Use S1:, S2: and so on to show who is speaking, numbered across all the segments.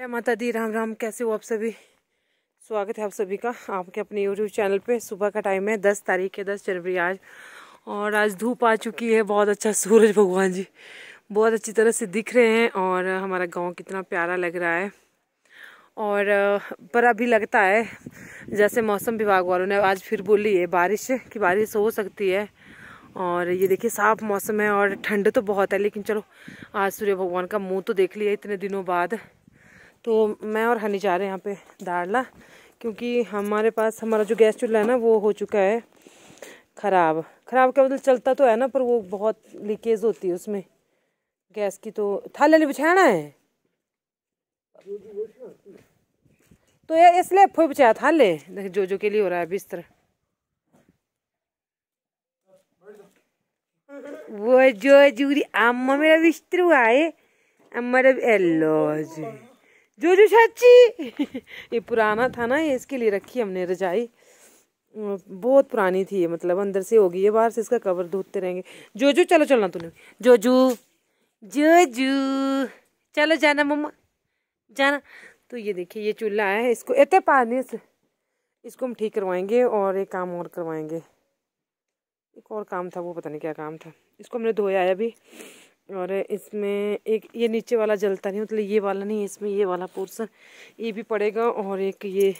S1: जय माता दी राम राम कैसे हो आप सभी स्वागत है आप सभी का आपके अपने यूट्यूब चैनल पे सुबह का टाइम है दस तारीख है दस जनवरी आज और आज धूप आ चुकी है बहुत अच्छा सूरज भगवान जी बहुत अच्छी तरह से दिख रहे हैं और हमारा गांव कितना प्यारा लग रहा है और पर अभी लगता है जैसे मौसम विभाग वालों ने आज फिर बोली है बारिश की बारिश हो सकती है और ये देखिए साफ मौसम है और ठंड तो बहुत है लेकिन चलो आज सूर्य भगवान का मुंह तो देख लिया इतने दिनों बाद तो मैं और हनी जा रहे हैं यहाँ पे दाड़ला क्योंकि हमारे पास हमारा जो गैस चूल्हा है ना वो हो चुका है ख़राब ख़राब क्या मतलब चलता तो है ना पर वो बहुत लीकेज होती है उसमें गैस की तो थाले ले बिछाना है तो ये इसलिए फो बिछाया थाले देख जो जो के लिए हो रहा है बिस्तर वो जो जूरी अम्मा मेरा बिस्तर हुआ है अम्मा एलो जी जो जो चाची ये पुराना था ना ये इसके लिए रखी हमने रजाई बहुत पुरानी थी ये मतलब अंदर से होगी ये बाहर से इसका कवर धोते रहेंगे जो जो चलो चलना तूने जो जो जो जो चलो जाना मम्मा जाना तो ये देखिए ये चूल्हा है इसको इतने पानी से इसको हम ठीक करवाएंगे और एक काम और करवाएंगे एक और काम था वो पता नहीं क्या काम था इसको हमने धोया है अभी और इसमें एक ये नीचे वाला जलता नहीं मतलब ये वाला नहीं इसमें ये वाला पोर्सन ये भी पड़ेगा और एक ये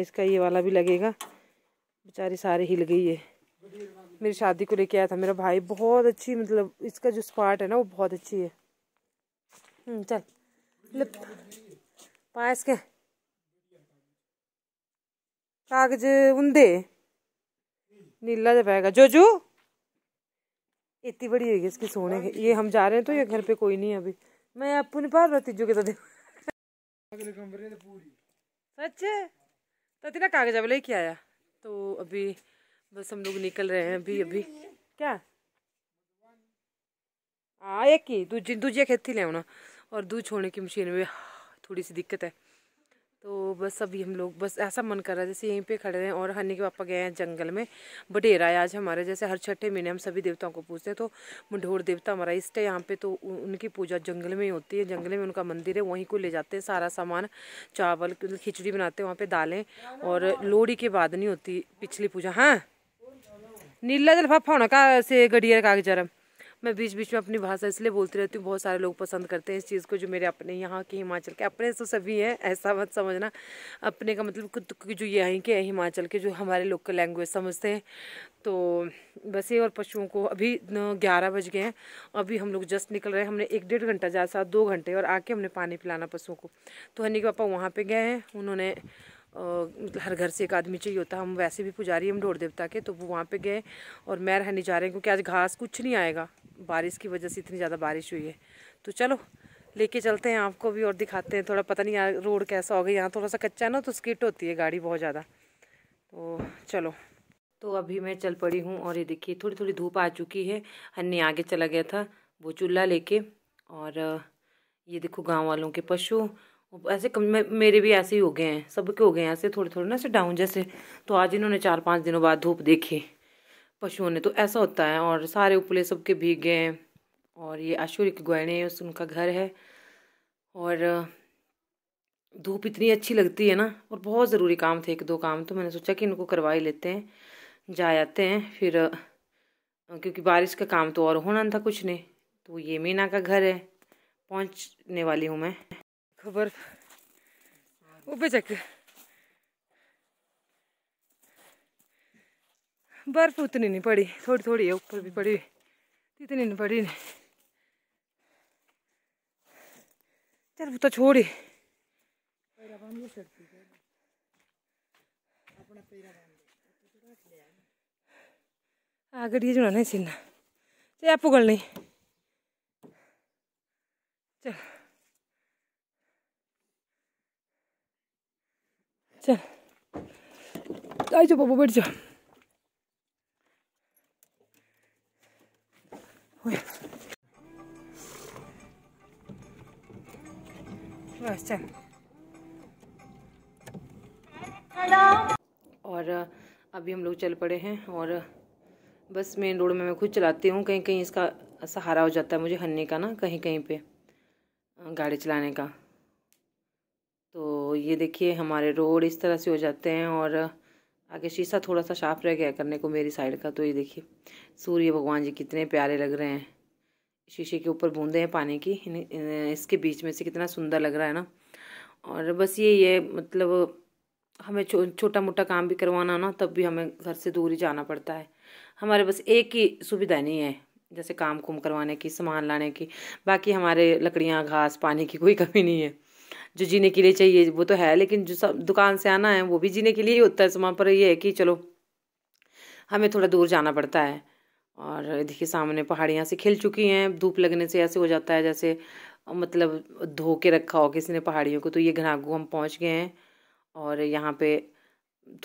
S1: इसका ये वाला भी लगेगा बेचारी सारी हिल गई है मेरी शादी को लेके आया था मेरा भाई बहुत अच्छी मतलब इसका जो स्पाट है ना वो बहुत अच्छी है हम्म, चल लिप पास के कागज उन्दे नीला पाएगा जो जोजू इतनी बड़ी होगी इसकी सोने की ये हम जा रहे हैं तो ये घर पे कोई नहीं है अभी मैं अपने पार तीजू के साथ सच तति ना कागज अब लेके आया तो अभी बस हम लोग निकल रहे हैं अभी अभी क्या हाँ एक ही दूजी दूजिया खेती ले आना और दूध छोड़ने की मशीन में थोड़ी सी दिक्कत है तो बस अभी हम लोग बस ऐसा मन कर रहा है जैसे यहीं पे खड़े हैं और हनी के पापा गए हैं जंगल में बटेरा है आज हमारे जैसे हर छठे महीने हम सभी देवताओं को पूजते हैं तो मंडोर देवता हमारा इष्ट है यहाँ पे तो उनकी पूजा जंगल में ही होती है जंगल में उनका मंदिर है वहीं को ले जाते हैं सारा सामान चावल खिचड़ी बनाते हैं वहाँ पर दालें और लोहड़ी के बाद नहीं होती पिछली पूजा हाँ नीला जल होना का से गडियर कागजरम मैं बीच बीच में अपनी भाषा इसलिए बोलती रहती हूँ बहुत सारे लोग पसंद करते हैं इस चीज़ को जो मेरे अपने यहाँ के हिमाचल के अपने तो सभी हैं ऐसा मत समझना अपने का मतलब जो यहीं के हिमाचल के जो हमारे लोग का लैंग्वेज समझते हैं तो बस ये और पशुओं को अभी ग्यारह बज गए हैं अभी हम लोग जस्ट निकल रहे हैं हमने एक डेढ़ घंटा जा सा दो घंटे और आके हमने पानी पिलाना पशुओं को तो हनी के पापा वहाँ पे गए हैं उन्होंने हर घर से एक आदमी चाहिए होता हम वैसे भी पुजारी हम ढोर देवता के तो वो वहाँ पे गए और मैं रहने जा रहे हैं क्योंकि आज घास कुछ नहीं आएगा बारिश की वजह से इतनी ज़्यादा बारिश हुई है तो चलो लेके चलते हैं आपको भी और दिखाते हैं थोड़ा पता नहीं यहाँ रोड कैसा हो गया यहाँ थोड़ा सा कच्चा ना तो स्किट होती है गाड़ी बहुत ज़्यादा तो चलो तो अभी मैं चल पड़ी हूँ और ये देखिए थोड़ी थोड़ी धूप आ चुकी है हन्नी आगे चला गया था वो चूल्हा लेके और ये देखो गांव वालों के पशु ऐसे कम मेरे भी ऐसे ही हो गए हैं सबके हो गए हैं ऐसे थोड़े थोड़े ना ऐसे डाउन जैसे तो आज इन्होंने चार पाँच दिनों बाद धूप देखी पशुओं ने तो ऐसा होता है और सारे उपले सबके भीग गए हैं और ये आशुरी के गहने उनका घर है और धूप इतनी अच्छी लगती है ना और बहुत ज़रूरी काम थे एक दो काम तो मैंने सोचा कि इनको करवा ही लेते हैं जा आते हैं फिर क्योंकि बारिश का काम तो और होना था कुछ नहीं तो ये मीना का घर है पहुँचने वाली हूँ मैं देखो बर्फ उबे चक बर्फ उतनी नहीं पड़ी थोड़ी थोड़ी है ऊपर भी पड़ी इतनी नहीं पड़ी नहीं चल तो छोड़ी आगे ये जुड़ा नहीं सीना चाहे आप गल नहीं चल चल आई जाओ पापा बैठ जाओ बस चल और अभी हम लोग चल पड़े हैं और बस मेन रोड में मैं खुद चलाती हूँ कहीं कहीं इसका सहारा हो जाता है मुझे हन्ने का ना कहीं कहीं पे गाड़ी चलाने का तो ये देखिए हमारे रोड इस तरह से हो जाते हैं और आगे शीशा थोड़ा सा साफ रह गया करने को मेरी साइड का तो ये देखिए सूर्य भगवान जी कितने प्यारे लग रहे हैं शीशे के ऊपर बूंदे हैं पानी की इसके बीच में से कितना सुंदर लग रहा है ना और बस ये ये मतलब हमें छो, छोटा मोटा काम भी करवाना ना तब भी हमें घर से दूर ही जाना पड़ता है हमारे बस एक ही सुविधा नहीं है जैसे काम कुम करवाने की सामान लाने की बाकी हमारे लकड़ियाँ घास पानी की कोई कमी नहीं है जो जीने के लिए चाहिए वो तो है लेकिन जो सब दुकान से आना है वो भी जीने के लिए ही होता है समान पर ये है कि चलो हमें थोड़ा दूर जाना पड़ता है और देखिए सामने पहाड़ियाँ से खिल चुकी हैं धूप लगने से ऐसे हो जाता है जैसे मतलब धो के रखा हो किसी ने पहाड़ियों को तो ये घनागू हम पहुँच गए हैं और यहाँ पे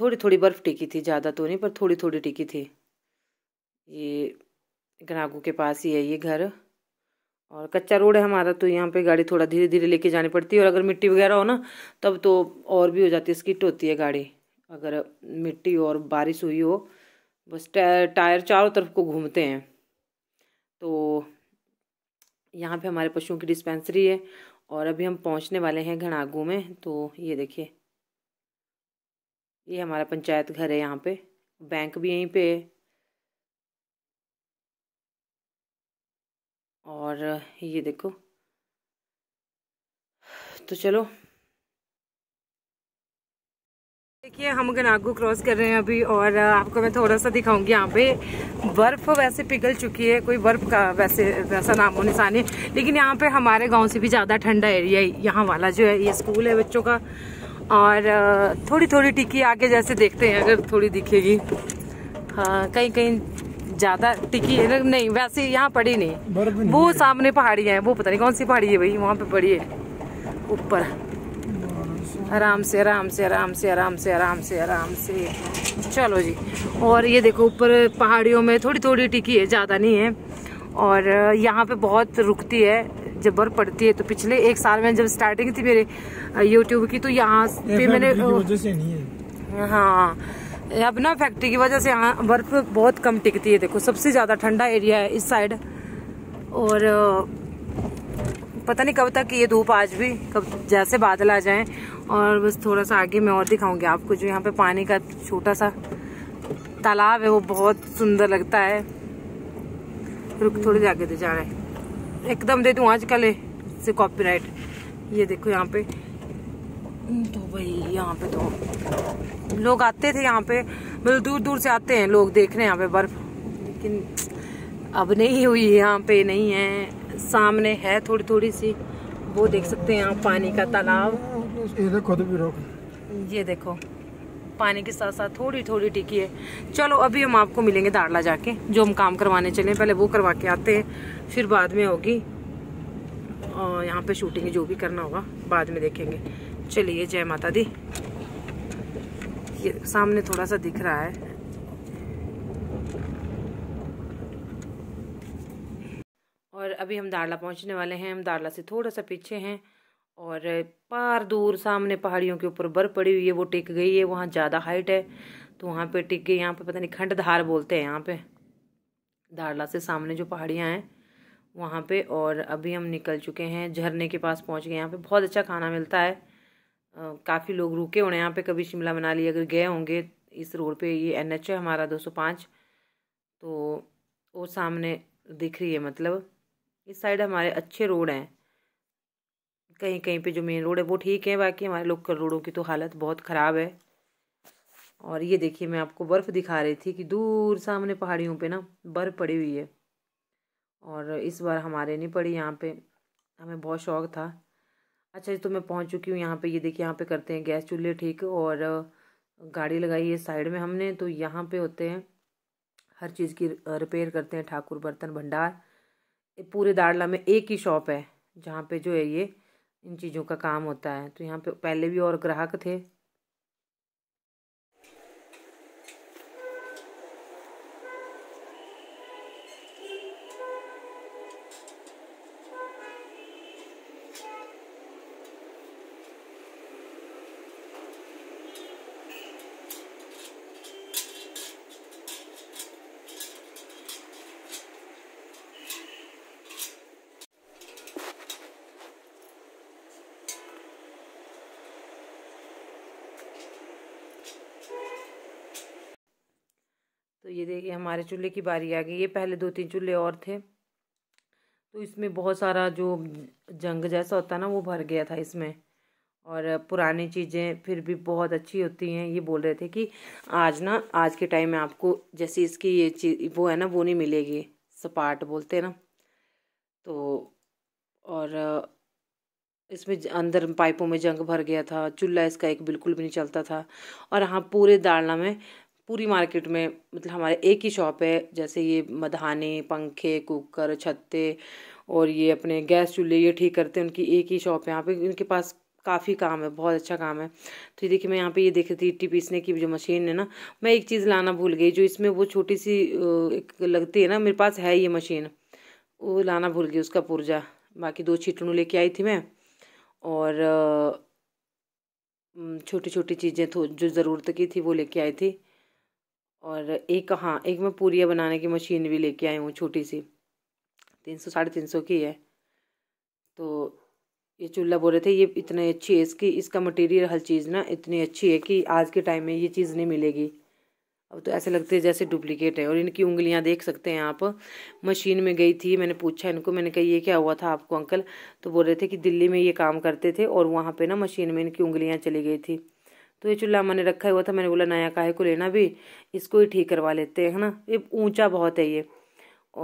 S1: थोड़ी थोड़ी बर्फ़ टिकी थी ज़्यादा तो नहीं पर थोड़ी थोड़ी टिकी थी ये घनागू के पास ही है ये घर और कच्चा रोड है हमारा तो यहाँ पे गाड़ी थोड़ा धीरे धीरे लेके जानी पड़ती है और अगर मिट्टी वगैरह हो ना तब तो और भी हो जाती है स्किट होती है गाड़ी अगर मिट्टी और बारिश हुई हो बस टायर चारों तरफ को घूमते हैं तो यहाँ पे हमारे पशुओं की डिस्पेंसरी है और अभी हम पहुँचने वाले हैं घनागू में तो ये देखिए ये हमारा पंचायत घर है यहाँ पे बैंक भी यहीं पे है और ये देखो तो चलो देखिए हम गनागू क्रॉस कर रहे हैं अभी और आपको मैं थोड़ा सा दिखाऊंगी यहाँ पे बर्फ़ वैसे पिघल चुकी है कोई बर्फ़ का वैसे वैसा नामो निशान है लेकिन यहाँ पे हमारे गांव से भी ज़्यादा ठंडा एरिया है यहाँ वाला जो है ये स्कूल है बच्चों का और थोड़ी थोड़ी टिक्की आगे जैसे देखते हैं अगर थोड़ी दिखेगी हाँ कहीं कहीं ज्यादा टिकी नहीं वैसे यहाँ पड़ी नहीं वो सामने पहाड़ी है वो पता नहीं कौन सी पहाड़ी है भाई वहाँ पे पड़ी है ऊपर आराम से आराम से आराम से आराम से आराम से आराम से चलो जी और ये देखो ऊपर पहाड़ियों में थोड़ी थोड़ी टिकी है ज़्यादा नहीं है और यहाँ पे बहुत रुकती है जब बर्फ पड़ती है तो पिछले एक साल में जब स्टार्टिंग थी मेरे यूट्यूब की तो यहाँ पे मैंने हाँ अब ना फैक्ट्री की वजह से यहाँ बर्फ बहुत कम टिकती है देखो सबसे ज़्यादा ठंडा एरिया है इस साइड और पता नहीं कब तक ये धूप आज भी कब जैसे बादल आ जाएं और बस थोड़ा सा आगे मैं और दिखाऊंगी आपको जो यहाँ पे पानी का छोटा सा तालाब है वो बहुत सुंदर लगता है रुक थोड़ी जाके दे तो जा रहे हैं एकदम दे आज कल से कॉपीराइट ये देखो यहाँ पे तो भाई यहाँ पे तो लोग आते थे यहाँ पे मतलब दूर दूर से आते हैं लोग देखने यहाँ पे बर्फ लेकिन अब नहीं हुई है यहाँ पे नहीं है सामने है थोड़ी थोड़ी सी वो देख सकते हैं आप पानी का तालाब ये देखो तो ये देखो पानी के साथ साथ थोड़ी थोड़ी टिकी है चलो अभी हम आपको मिलेंगे दाड़ला जाके जो हम काम करवाने चले पहले वो करवा के आते हैं फिर बाद में होगी और यहाँ पे शूटिंग जो भी करना होगा बाद में देखेंगे चलिए जय माता दी ये सामने थोड़ा सा दिख रहा है और अभी हम दारला पहुंचने वाले हैं हम दारला से थोड़ा सा पीछे हैं और पार दूर सामने पहाड़ियों के ऊपर बर्फ़ पड़ी हुई है वो टिक गई है वहाँ ज़्यादा हाइट है तो वहाँ पे टिक गई यहाँ पे पता नहीं खंडधार बोलते हैं यहाँ पे दारला से सामने जो पहाड़ियाँ हैं वहाँ पे और अभी हम निकल चुके हैं झरने के पास पहुँच गए यहाँ पे बहुत अच्छा खाना मिलता है काफ़ी लोग रुके हुए हैं यहाँ पे कभी शिमला मनाली अगर गए होंगे इस रोड पे ये एन एच है हमारा 205 तो वो सामने दिख रही है मतलब इस साइड हमारे अच्छे रोड हैं कहीं कहीं पे जो मेन रोड है वो ठीक है बाकी हमारे लोकल रोडों की तो हालत बहुत ख़राब है और ये देखिए मैं आपको बर्फ़ दिखा रही थी कि दूर सामने पहाड़ियों पे ना बर्फ़ पड़ी हुई है और इस बार हमारे नहीं पड़ी यहाँ पे हमें बहुत शौक था अच्छा जी तो मैं पहुंच चुकी हूँ यहाँ पे ये देखिए यहाँ पे करते हैं गैस चूल्हे ठीक और गाड़ी लगाई है साइड में हमने तो यहाँ पे होते हैं हर चीज़ की रिपेयर करते हैं ठाकुर बर्तन भंडार पूरे दाड़ला में एक ही शॉप है जहाँ पे जो है ये इन चीज़ों का काम होता है तो यहाँ पे पहले भी और ग्राहक थे ये देखिए हमारे चूल्हे की बारी आ गई ये पहले दो तीन चूल्हे और थे तो इसमें बहुत सारा जो जंग जैसा होता ना वो भर गया था इसमें और पुरानी चीज़ें फिर भी बहुत अच्छी होती हैं ये बोल रहे थे कि आज ना आज के टाइम में आपको जैसे इसकी ये चीज वो है ना वो नहीं मिलेगी सपाट बोलते ना तो और इसमें अंदर पाइपों में जंग भर गया था चूल्हा इसका एक बिल्कुल भी नहीं चलता था और हाँ पूरे दालना में पूरी मार्केट में मतलब हमारे एक ही शॉप है जैसे ये मधाने पंखे कुकर छत्ते और ये अपने गैस चूल्हे ये ठीक करते हैं उनकी एक ही शॉप है यहाँ पे इनके पास काफ़ी काम है बहुत अच्छा काम है तो ये देखिए मैं यहाँ पे ये देख रही थी इट्टी पीसने की जो मशीन है ना मैं एक चीज़ लाना भूल गई जो इसमें वो छोटी सी एक लगती है ना मेरे पास है ये मशीन वो लाना भूल गई उसका पुर्जा बाकी दो छिटनू लेके आई थी मैं और छोटी छोटी चीज़ें जो ज़रूरत की थी वो लेके आई थी और एक हाँ एक मैं पूरियाँ बनाने की मशीन भी लेके आई हूँ छोटी सी तीन सौ साढ़े तीन सौ की है तो ये चूल्हा बोल रहे थे ये इतनी अच्छी है इसकी इसका मटेरियल हर चीज़ ना इतनी अच्छी है कि आज के टाइम में ये चीज़ नहीं मिलेगी अब तो ऐसे लगते हैं जैसे डुप्लीकेट है और इनकी उंगलियां देख सकते हैं आप मशीन में गई थी मैंने पूछा इनको मैंने कहा ये क्या हुआ था आपको अंकल तो बोल रहे थे कि दिल्ली में ये काम करते थे और वहाँ पे ना मशीन में इनकी उंगलियां चली गई थी तो ये चूल्हा मैंने रखा हुआ था मैंने बोला नया काहे को लेना भी इसको ही ठीक करवा लेते हैं है ना ये ऊंचा बहुत है ये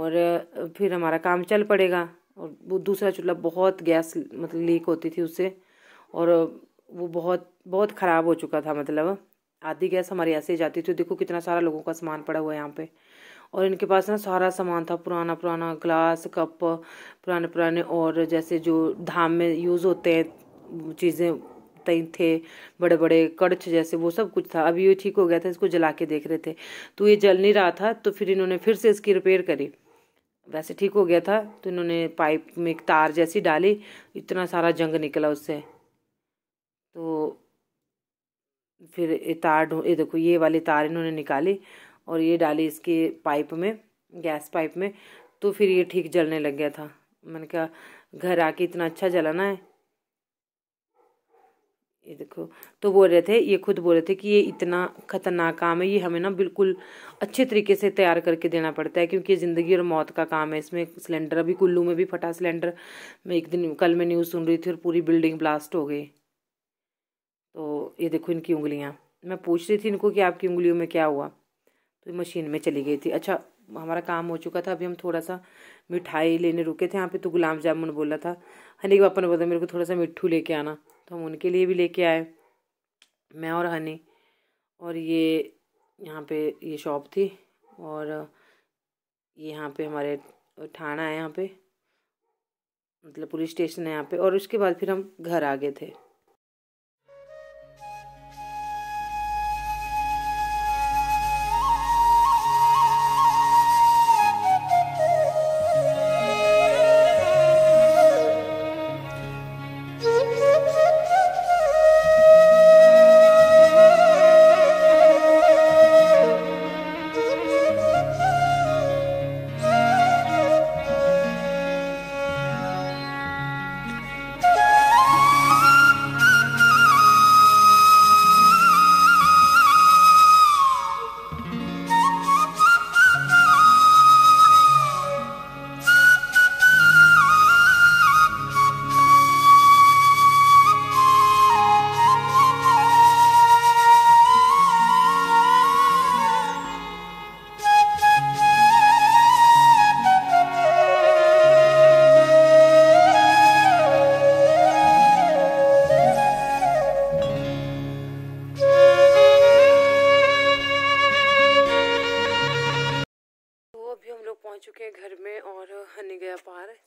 S1: और फिर हमारा काम चल पड़ेगा और वो दूसरा चूल्हा बहुत गैस मतलब लीक होती थी उससे और वो बहुत बहुत ख़राब हो चुका था मतलब आधी गैस हमारी ऐसे ही जाती थी देखो कितना सारा लोगों का सामान पड़ा हुआ है यहाँ पर और इनके पास ना सारा सामान था पुराना पुराना ग्लास कप पुराने पुराने और जैसे जो धाम में यूज़ होते हैं चीज़ें तई थे बड़े बड़े कड़छ जैसे वो सब कुछ था अभी ये ठीक हो गया था इसको जला के देख रहे थे तो ये जल नहीं रहा था तो फिर इन्होंने फिर से इसकी रिपेयर करी वैसे ठीक हो गया था तो इन्होंने पाइप में एक तार जैसी डाली इतना सारा जंग निकला उससे तो फिर ये तार ये देखो ये वाली तार इन्होंने निकाली और ये डाली इसके पाइप में गैस पाइप में तो फिर ये ठीक जलने लग गया था मैंने कहा घर आके इतना अच्छा जलाना है ये देखो तो बोल रहे थे ये खुद बोल रहे थे कि ये इतना खतरनाक काम है ये हमें ना बिल्कुल अच्छे तरीके से तैयार करके देना पड़ता है क्योंकि ये ज़िंदगी और मौत का काम है इसमें सिलेंडर अभी कुल्लू में भी फटा सिलेंडर मैं एक दिन कल मैं न्यूज़ सुन रही थी और पूरी बिल्डिंग ब्लास्ट हो गई तो ये देखो इनकी उंगलियाँ मैं पूछ रही थी इनको कि आपकी उंगलियों में क्या हुआ तो मशीन में चली गई थी अच्छा हमारा काम हो चुका था अभी हम थोड़ा सा मिठाई लेने रुके थे यहाँ पे तो गुलाब जामुन बोला था हनी पापा ने बोला मेरे को थोड़ा सा मिट्ठू लेके आना तो हम उनके लिए भी लेके आए मैं और हनी और ये यहाँ पे ये शॉप थी और ये यहाँ पे हमारे थाना है यहाँ पे मतलब पुलिस स्टेशन है यहाँ पे और उसके बाद फिर हम घर आ गए थे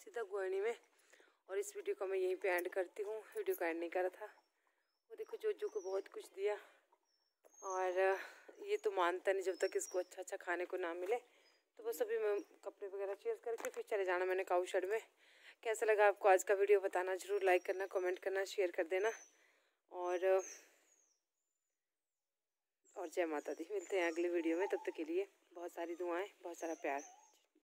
S1: सीधा गोयणी में और इस वीडियो को मैं यहीं पे एंड करती हूँ वीडियो को एंड नहीं करा था वो देखो जोजो को बहुत कुछ दिया और ये तो मानता नहीं जब तक इसको अच्छा अच्छा खाने को ना मिले तो बस अभी मैं कपड़े वगैरह चेंज करके फिर चले जाना मैंने काऊ में कैसा लगा आपको आज का वीडियो बताना ज़रूर लाइक करना कमेंट करना शेयर कर देना और और जय माता दी मिलते हैं अगले वीडियो में तब तक के लिए बहुत सारी दुआएं बहुत सारा प्यार